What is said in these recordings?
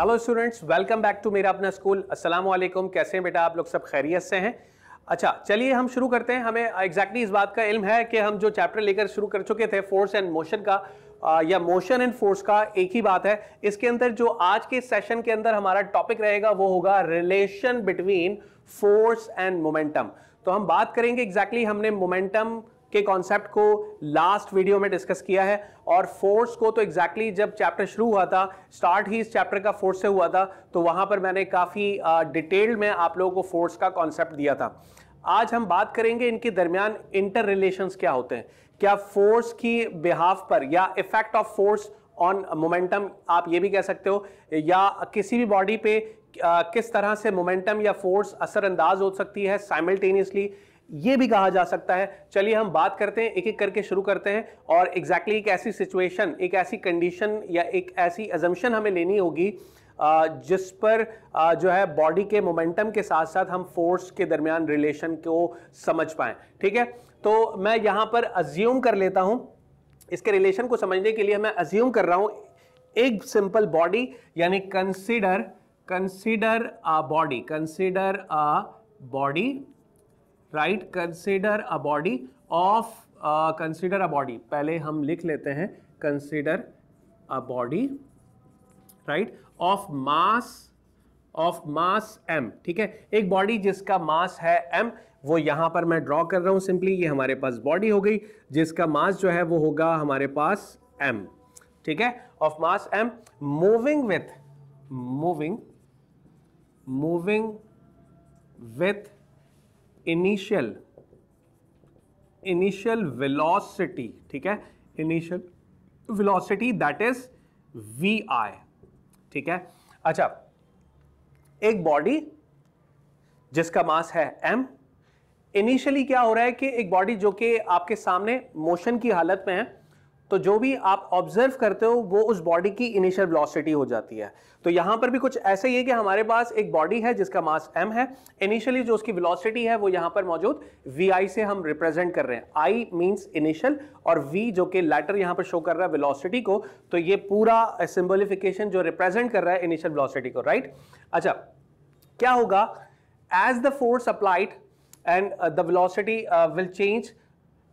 hello students welcome back to मेरा अपना school अस्सलाम वालेकुम कैसे हैं बेटा आप लोग सब खैरियत से हैं अच्छा चलिए हम शुरू करते हैं हमें एग्जैक्टली exactly इस बात का इल्म है कि हम जो चैप्टर लेकर शुरू कर चुके थे फोर्स एंड मोशन का या मोशन एंड फोर्स का एक ही बात है इसके अंदर जो आज के सेशन के अंदर हमारा टॉपिक रहेगा वो होगा relation between force and momentum तो हम बात करेंगे एग्जैक्टली exactly हमने मोमेंटम के कॉन्सेप्ट को लास्ट वीडियो में डिस्कस किया है और फोर्स को तो एग्जैक्टली exactly जब चैप्टर शुरू हुआ था स्टार्ट ही इस चैप्टर का फोर्स से हुआ था तो वहां पर मैंने काफ़ी डिटेल्ड में आप लोगों को फोर्स का कॉन्सेप्ट दिया था आज हम बात करेंगे इनके दरमियान इंटर रिलेशन क्या होते हैं क्या फोर्स की बिहाफ पर या effect of force on momentum आप ये भी कह सकते हो या किसी भी बॉडी पे किस तरह से मोमेंटम या फोर्स असरअंदाज हो सकती है साइमल्टेनियसली ये भी कहा जा सकता है चलिए हम बात करते हैं एक एक करके शुरू करते हैं और एग्जैक्टली exactly एक ऐसी सिचुएशन एक ऐसी कंडीशन या एक ऐसी एजम्पन हमें लेनी होगी जिस पर जो है बॉडी के मोमेंटम के साथ साथ हम फोर्स के दरमियान रिलेशन को समझ पाए ठीक है तो मैं यहां पर अज्यूम कर लेता हूं इसके रिलेशन को समझने के लिए मैं अज्यूम कर रहा हूं एक सिंपल बॉडी यानी consider consider a body consider a body right consider a body of consider a body पहले हम लिख लेते हैं consider a body right of mass of mass M ठीक है एक बॉडी जिसका मास है एम वो यहां पर मैं ड्रॉ कर रहा हूं सिंपली ये हमारे पास बॉडी हो गई जिसका मास जो है वो होगा हमारे पास एम ठीक है of mass M moving with moving moving with initial initial velocity ठीक है initial velocity that is V I ठीक है अच्छा एक बॉडी जिसका मास है एम इनिशियली क्या हो रहा है कि एक बॉडी जो कि आपके सामने मोशन की हालत में है तो जो भी आप ऑब्जर्व करते हो वो उस बॉडी की इनिशियल वेलोसिटी हो जाती है तो यहां पर भी कुछ ऐसा ही है कि हमारे पास एक बॉडी है जिसका मास एम है इनिशियली जो उसकी वेलोसिटी है वो यहां पर मौजूद आई से हम रिप्रेजेंट कर रहे हैं आई मींस इनिशियल और वी जो कि लेटर यहां पर शो कर रहा है वेलोसिटी को तो ये पूरा सिंबलिफिकेशन जो रिप्रेजेंट कर रहा है इनिशियल वेलोसिटी को राइट अच्छा क्या होगा as the force applied and the velocity will change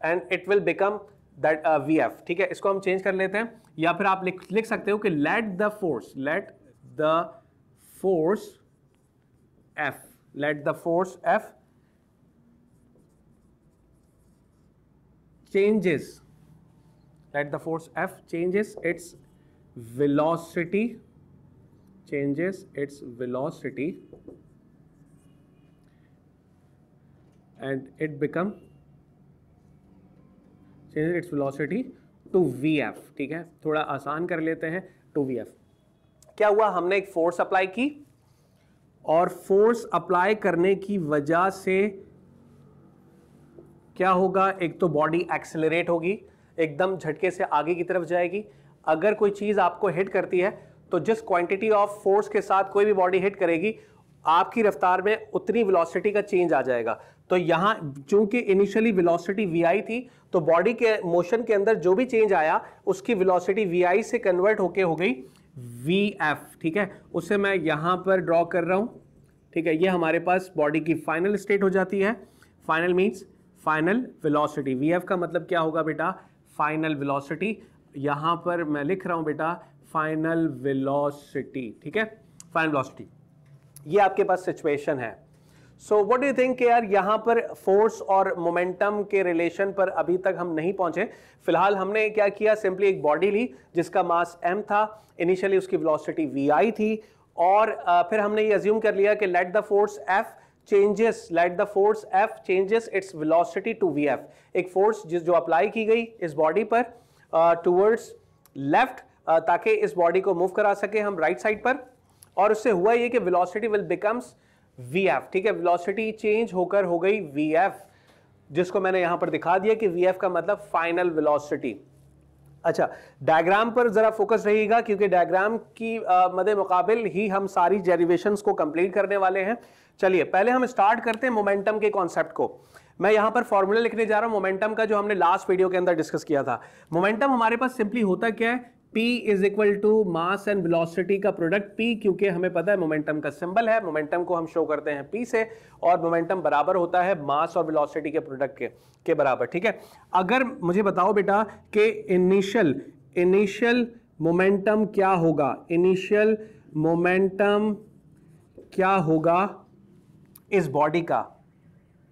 and it will become that V F ठीक है इसको हम चेंज कर लेते हैं या फिर आप लिख लिख सकते हो कि let the force let the force F let the force F changes let the force F changes its velocity changes its velocity and it become change its velocity to V F ठीक है थोड़ा आसान कर लेते हैं to V F क्या हुआ हमने एक फोर्स अप्लाई की और फोर्स अप्लाई करने की वजह से क्या होगा एक तो बॉडी एक्सेलरेट होगी एकदम झटके से आगे की तरफ जाएगी अगर कोई चीज़ आपको हिट करती है तो जिस क्वांटिटी ऑफ फोर्स के साथ कोई भी बॉडी हिट करेगी आपकी रफ्तार में उतनी वेलोसिटी का चेंज आ जाएगा तो यहाँ चूंकि इनिशियली वेलोसिटी वी आई थी तो बॉडी के मोशन के अंदर जो भी चेंज आया उसकी वेलोसिटी वी आई से कन्वर्ट होके हो गई वी एफ ठीक है उसे मैं यहाँ पर ड्रॉ कर रहा हूँ ठीक है ये हमारे पास बॉडी की फाइनल स्टेट हो जाती है final means final velocity V F का मतलब क्या होगा बेटा फाइनल वेलोसिटी यहाँ पर मैं लिख रहा हूँ बेटा फाइनल वेलोसिटी ठीक है फाइनल वेलोसिटी ये आपके पास सिचुएशन है सो वट डू थिंक यार यहां पर फोर्स और मोमेंटम के रिलेशन पर अभी तक हम नहीं पहुंचे फिलहाल हमने क्या किया सिंपली एक बॉडी ली जिसका मास एम था इनिशियली उसकी वेलोसिटी आई थी और फिर हमने ये अज्यूम कर लिया कि let the force F changes let the force F changes its velocity to V F एक फोर्स जिस जो अप्लाई की गई इस बॉडी पर टूवर्ड्स लेफ्ट ताकि इस बॉडी को मूव करा सके हम राइट right साइड पर और उससे हुआ ये कि velocity will becomes V F ठीक है वेलोसिटी चेंज होकर हो गई वी एफ जिसको मैंने यहां पर दिखा दिया कि वी एफ का मतलब फाइनल वेलोसिटी अच्छा डायग्राम पर ज़रा फोकस रहेगा क्योंकि डायग्राम की मदे मुकाबल ही हम सारी डेरिवेशंस को कंप्लीट करने वाले हैं चलिए पहले हम स्टार्ट करते हैं मोमेंटम के कॉन्सेप्ट को मैं यहां पर फॉर्मूला लिखने जा रहा हूं मोमेंटम का जो हमने लास्ट वीडियो के अंदर डिस्कस किया था मोमेंटम हमारे पास सिंपली होता क्या है P is equal to mass and velocity का प्रोडक्ट P क्योंकि हमें पता है मोमेंटम का सिंबल है मोमेंटम को हम शो करते हैं P से और मोमेंटम बराबर होता है मास और वेलोसिटी के प्रोडक्ट के के बराबर ठीक है अगर मुझे बताओ बेटा कि इनिशियल इनिशियल मोमेंटम क्या होगा इनिशियल मोमेंटम क्या होगा इस बॉडी का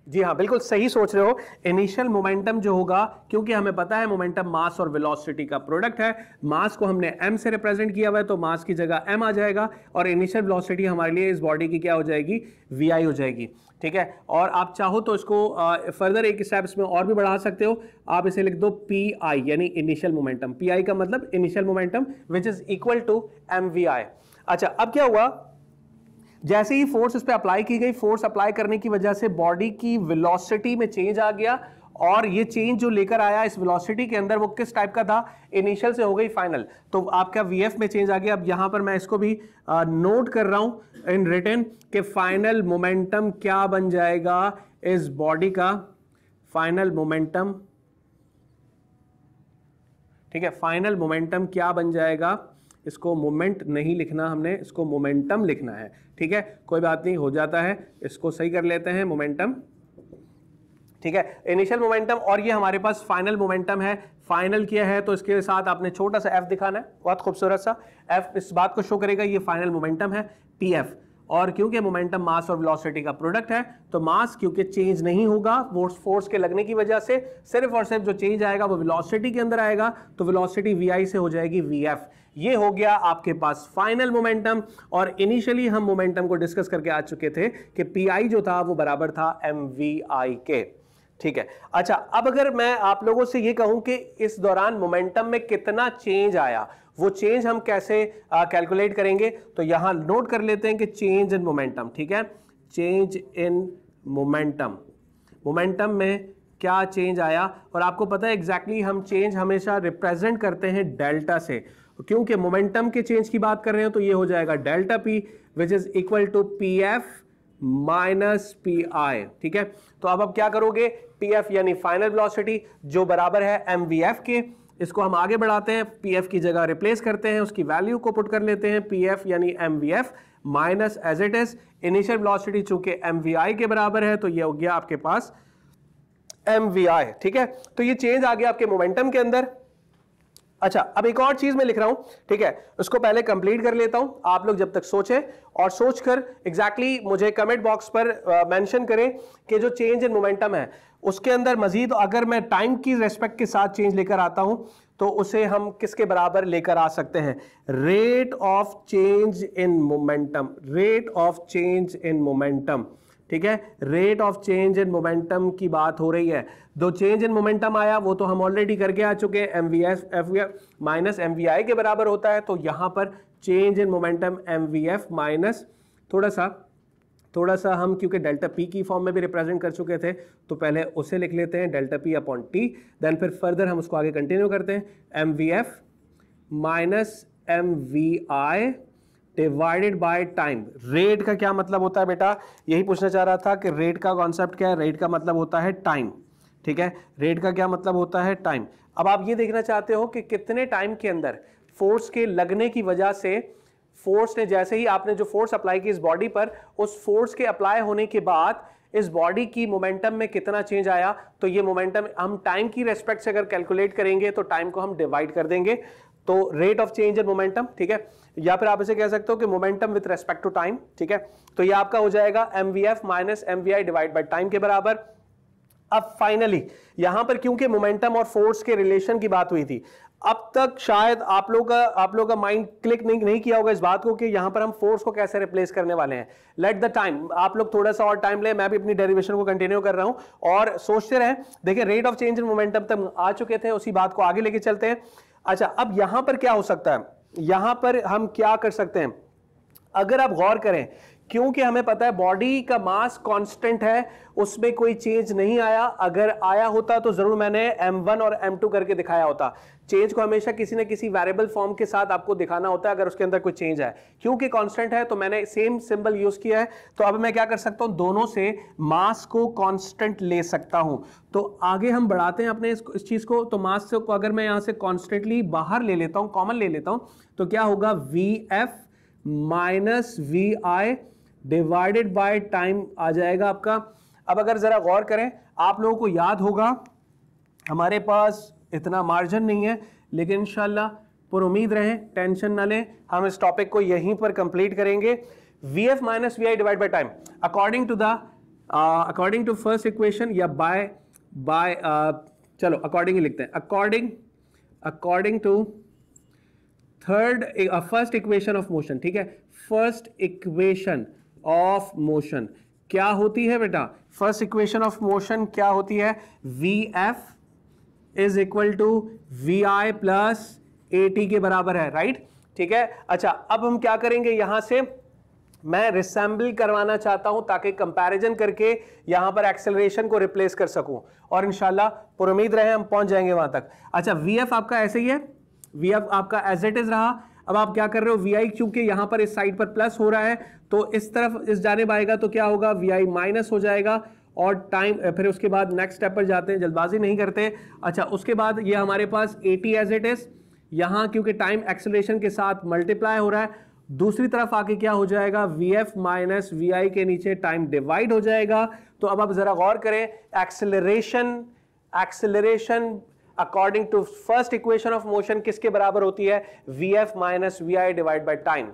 जी हाँ बिल्कुल सही सोच रहे हो इनिशियल मोमेंटम जो होगा क्योंकि हमें पता है मोमेंटम मास और वेलोसिटी का प्रोडक्ट है मास को हमने एम से रिप्रेजेंट किया हुआ है तो मास की जगह एम आ जाएगा और इनिशियल वेलोसिटी हमारे लिए इस बॉडी की क्या हो जाएगी वी आई हो जाएगी ठीक है और आप चाहो तो इसको फर्दर एक स्टेप इसमें और भी बढ़ा सकते हो आप इसे लिख दो पी आई यानी इनिशियल मोमेंटम पी आई का मतलब initial momentum which is equal to M V I अच्छा अब क्या हुआ जैसे ही फोर्स इस पर अप्लाई की गई फोर्स अप्लाई करने की वजह से बॉडी की वेलोसिटी में चेंज आ गया और ये चेंज जो लेकर आया इस वेलोसिटी के अंदर वो किस टाइप का था इनिशियल से हो गई फाइनल तो आपका वीएफ में चेंज आ गया अब यहां पर मैं इसको भी आ, नोट कर रहा हूं इन रिटर्न के फाइनल मोमेंटम क्या बन जाएगा इस बॉडी का फाइनल मोमेंटम ठीक है फाइनल मोमेंटम क्या बन जाएगा इसको मोमेंट नहीं लिखना हमने इसको मोमेंटम लिखना है ठीक है कोई बात नहीं हो जाता है इसको सही कर लेते हैं मोमेंटम ठीक है इनिशियल मोमेंटम और ये हमारे पास फाइनल मोमेंटम है फाइनल किया है तो इसके साथ आपने छोटा सा एफ दिखाना है बहुत खूबसूरत सा एफ इस बात को शो करेगा ये फाइनल मोमेंटम है पी एफ और क्योंकि मोमेंटम मास और वेलोसिटी का प्रोडक्ट है तो मास क्योंकि चेंज नहीं होगा फोर्स फोर्स के लगने की वजह से सिर्फ और सिर्फ जो चेंज आएगा वो वेलोसिटी के अंदर आएगा तो वेलोसिटी वी से हो जाएगी वी एफ ये हो गया आपके पास फाइनल मोमेंटम और इनिशियली हम मोमेंटम को डिस्कस करके आ चुके थे कि पी जो था वो बराबर था एम के ठीक है अच्छा अब अगर मैं आप लोगों से ये कहूं कि इस दौरान मोमेंटम में कितना चेंज आया वो चेंज हम कैसे कैलकुलेट करेंगे तो यहां नोट कर लेते हैं कि चेंज इन मोमेंटम ठीक है चेंज इन मोमेंटम मोमेंटम में क्या चेंज आया और आपको पता है एग्जैक्टली exactly हम चेंज हमेशा रिप्रेजेंट करते हैं डेल्टा से तो क्योंकि मोमेंटम के चेंज की बात कर रहे हैं तो ये हो जाएगा delta P which is equal to P F minus P I ठीक है तो अब आप क्या करोगे पी एफ यानी फाइनल वेलोसिटी जो बराबर है एम वी एफ के इसको हम आगे बढ़ाते हैं पी एफ की जगह रिप्लेस करते हैं उसकी वैल्यू को पुट कर लेते हैं पी एफ यानी M V F minus as it is initial velocity चूंकि एम वी आई के बराबर है तो ये हो गया आपके पास एम वी आई ठीक है तो ये चेंज आ गया आपके मोमेंटम के अंदर अच्छा अब एक और चीज मैं लिख रहा हूं ठीक है उसको पहले कंप्लीट कर लेता हूं आप लोग जब तक सोचें और सोचकर एग्जैक्टली exactly मुझे कमेंट बॉक्स पर मेंशन करें कि जो चेंज इन मोमेंटम है उसके अंदर मजीद अगर मैं टाइम की रेस्पेक्ट के साथ चेंज लेकर आता हूं तो उसे हम किसके बराबर लेकर आ सकते हैं rate of change in momentum rate of change in momentum ठीक है rate of change in momentum की बात हो रही है दो चेंज इन मोमेंटम आया वो तो हम ऑलरेडी करके आ चुके हैं M V minus M I के बराबर होता है तो यहां पर change in momentum M V F minus थोड़ा सा थोड़ा सा हम क्योंकि डेल्टा पी की फॉर्म में भी रिप्रेजेंट कर चुके थे तो पहले उसे लिख लेते हैं delta P upon T then फिर फर्दर हम उसको आगे कंटिन्यू करते हैं M V F minus M V I divided by time rate का क्या मतलब होता है बेटा यही पूछना चाह रहा था कि रेट का कॉन्सेप्ट क्या है रेट का मतलब होता है टाइम ठीक है रेट का क्या मतलब होता है टाइम अब आप ये देखना चाहते हो कि कितने टाइम के अंदर फोर्स के लगने की वजह से फोर्स ने जैसे ही आपने जो फोर्स अप्लाई की इस बॉडी पर उस फोर्स के अप्लाई होने के बाद इस बॉडी की मोमेंटम में कितना चेंज आया तो ये मोमेंटम हम टाइम की रेस्पेक्ट से अगर कैलकुलेट करेंगे तो टाइम को हम डिवाइड कर देंगे तो rate of change in momentum ठीक है या फिर आप इसे कह सकते हो कि momentum with respect to time ठीक है तो ये आपका हो जाएगा M V F minus M V I divide by time के बराबर अब फाइनली यहां पर क्योंकि मोमेंटम और फोर्स के रिलेशन की बात हुई थी अब तक शायद आप लोग का आप लोग का माइंड क्लिक नहीं नहीं किया होगा इस बात को कि यहां पर हम फोर्स को कैसे रिप्लेस करने वाले हैं लेट द टाइम आप लोग थोड़ा सा और टाइम ले मैं भी अपनी डेरिवेशन को कंटिन्यू कर रहा हूं और सोचते रहे देखिए rate of change in momentum तक आ चुके थे उसी बात को आगे लेके चलते हैं अच्छा अब यहां पर क्या हो सकता है यहां पर हम क्या कर सकते हैं अगर आप गौर करें क्योंकि हमें पता है बॉडी का मास कांस्टेंट है उसमें कोई चेंज नहीं आया अगर आया होता तो ज़रूर मैंने m1 और m2 करके दिखाया होता चेंज को हमेशा किसी न किसी वेरिएबल फॉर्म के साथ आपको दिखाना होता है अगर उसके अंदर कोई चेंज है क्योंकि कांस्टेंट है तो मैंने सेम सिंबल यूज़ किया है तो अब मैं क्या कर सकता हूं दोनों से मास को कॉन्स्टेंट ले सकता हूं तो आगे हम बढ़ाते हैं अपने इस, इस चीज़ को तो मास को अगर मैं यहाँ से कॉन्स्टेंटली बाहर ले लेता हूं कॉमन ले लेता हूं तो क्या होगा V F minus V I divided by time आ जाएगा आपका अब अगर ज़रा गौर करें आप लोगों को याद होगा हमारे पास इतना मार्जिन नहीं है लेकिन इंशाल्लाह पर उम्मीद रहें टेंशन ना लें हम इस टॉपिक को यहीं पर कंप्लीट करेंगे V F minus V I divide by time according to the according to first equation या बाय बाय uh, चलो अकॉर्डिंग ही लिखते हैं according according to third first equation of motion ठीक है फर्स्ट इक्वेशन ऑफ मोशन क्या होती है बेटा फर्स्ट इक्वेशन ऑफ मोशन क्या होती है V F is equal to V I plus A T के बराबर है राइट ठीक है अच्छा अब हम क्या करेंगे यहां से मैं रिसेंबल करवाना चाहता हूं ताकि कंपैरिजन करके यहां पर एक्सेलरेशन को रिप्लेस कर सकूं और इंशाल्लाह पर रहे हम पहुंच जाएंगे वहां तक अच्छा वी एफ आपका ऐसे ही है वी एफ आपका एज एट इज रहा अब आप क्या कर रहे हो वी आई चूंकि यहां पर इस साइड पर प्लस हो रहा है तो इस तरफ इस जाने आएगा तो क्या होगा वी आई माइनस हो जाएगा और टाइम फिर उसके बाद नेक्स्ट स्टेप पर जाते हैं जल्दबाजी नहीं करते अच्छा उसके बाद ये हमारे पास टी एज एट इज़ यहाँ क्योंकि टाइम एक्सलेशन के साथ मल्टीप्लाई हो रहा है दूसरी तरफ आके क्या हो जाएगा V F minus V I के नीचे टाइम डिवाइड हो जाएगा तो अब आप ज़रा गौर करें acceleration acceleration according to first equation of motion किसके बराबर होती है V F minus V I divide by time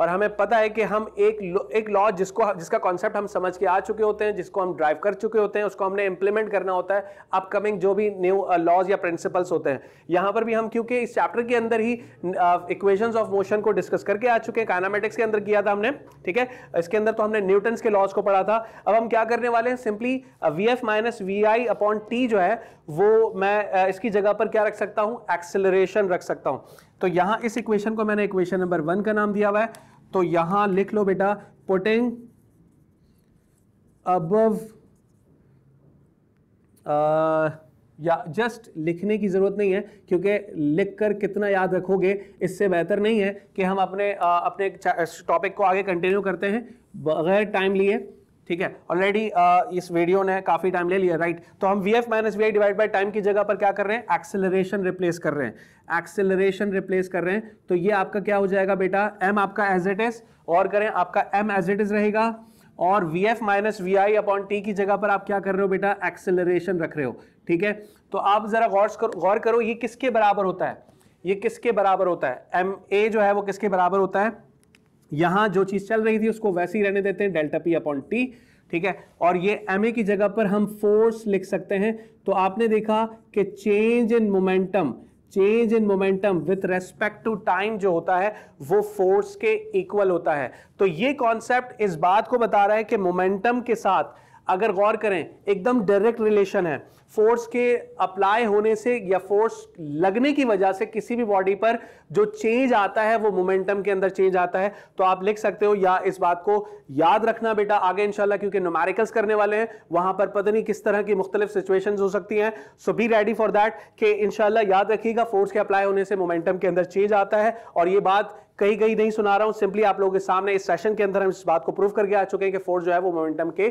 और हमें पता है कि हम एक एक लॉ जिसको जिसका कॉन्सेप्ट हम समझ के आ चुके होते हैं जिसको हम ड्राइव कर चुके होते हैं उसको हमने इंप्लीमेंट करना होता है अपकमिंग जो भी न्यू लॉज uh, या प्रिंसिपल्स होते हैं यहां पर भी हम क्योंकि इस चैप्टर के अंदर ही इक्वेशन ऑफ मोशन को डिस्कस करके आ चुके हैं कानामेटिक्स के अंदर किया था हमने ठीक है इसके अंदर तो हमने न्यूटन्स के लॉज को पढ़ा था अब हम क्या करने वाले हैं simply V F minus V I upon T जो है वो मैं uh, इसकी जगह पर क्या रख सकता हूँ एक्सेलरेशन रख सकता हूँ तो यहां इस इक्वेशन को मैंने इक्वेशन नंबर वन का नाम दिया हुआ है तो यहां लिख लो बेटा पुटिंग अबव या जस्ट लिखने की ज़रूरत नहीं है क्योंकि लिखकर कितना याद रखोगे इससे बेहतर नहीं है कि हम अपने आ, अपने टॉपिक को आगे कंटिन्यू करते हैं बगैर टाइम लिए ठीक है ऑलरेडी uh, इस वीडियो ने काफी टाइम ले लिया राइट तो हम V F minus V I divide by time की जगह पर क्या कर रहे हैं एक्सेलरेशन रिप्लेस कर रहे हैं एक्सेलरेशन रिप्लेस कर रहे हैं तो ये आपका क्या हो जाएगा बेटा एम आपका एज इट इज और करें आपका एम एज इट इज रहेगा और V F minus V I upon T की जगह पर आप क्या कर रहे हो बेटा एक्सेलरेशन रख रहे हो ठीक है तो आप जरा गौर करो गौर करो ये किसके बराबर होता है ये किसके बराबर होता है एम ए जो है वो किसके बराबर होता है यहां जो चीज चल रही थी उसको वैसे ही रहने देते हैं डेल्टा पी अपॉन टी ठीक है और ये एम ए की जगह पर हम फोर्स लिख सकते हैं तो आपने देखा कि change in momentum change in momentum with respect to time जो होता है वो फोर्स के इक्वल होता है तो ये कॉन्सेप्ट इस बात को बता रहा है कि मोमेंटम के साथ अगर गौर करें एकदम डायरेक्ट रिलेशन है फोर्स के अप्लाई होने से या फोर्स लगने की वजह से किसी भी बॉडी पर जो चेंज आता है वो मोमेंटम के अंदर चेंज आता है तो आप लिख सकते हो या इस बात को याद रखना बेटा आगे इंशाल्लाह क्योंकि नोमेरिकल्स करने वाले हैं वहां पर पता नहीं किस तरह की मुख्तलिफ सिचुएशंस हो सकती हैं so be ready for that कि इंशाल्लाह याद रखिएगा फोर्स के अप्लाई होने से मोमेंटम के अंदर चेंज आता है और ये बात कहीं कहीं नहीं सुना रहा हूं सिंपली आप लोगों के सामने इस सेशन के अंदर हम इस बात को प्रूव करके आ चुके हैं कि फोर्स जो है वो मोमेंटम के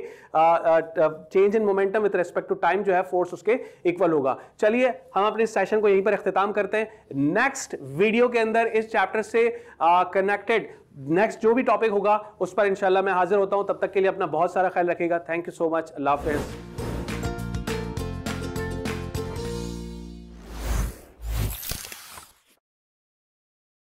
change in momentum with respect to time जो है फोर्स उसके इक्वल होगा चलिए हम अपने सेशन को यहीं पर अख्ताम करते हैं नेक्स्ट वीडियो के अंदर इस चैप्टर से कनेक्टेड नेक्स्ट जो भी टॉपिक होगा उस पर इंशाल्लाह मैं हाजिर होता हूं तब तक के लिए अपना बहुत सारा ख्याल रखेगा थैंक यू सो मच अल्लाह हाफिज़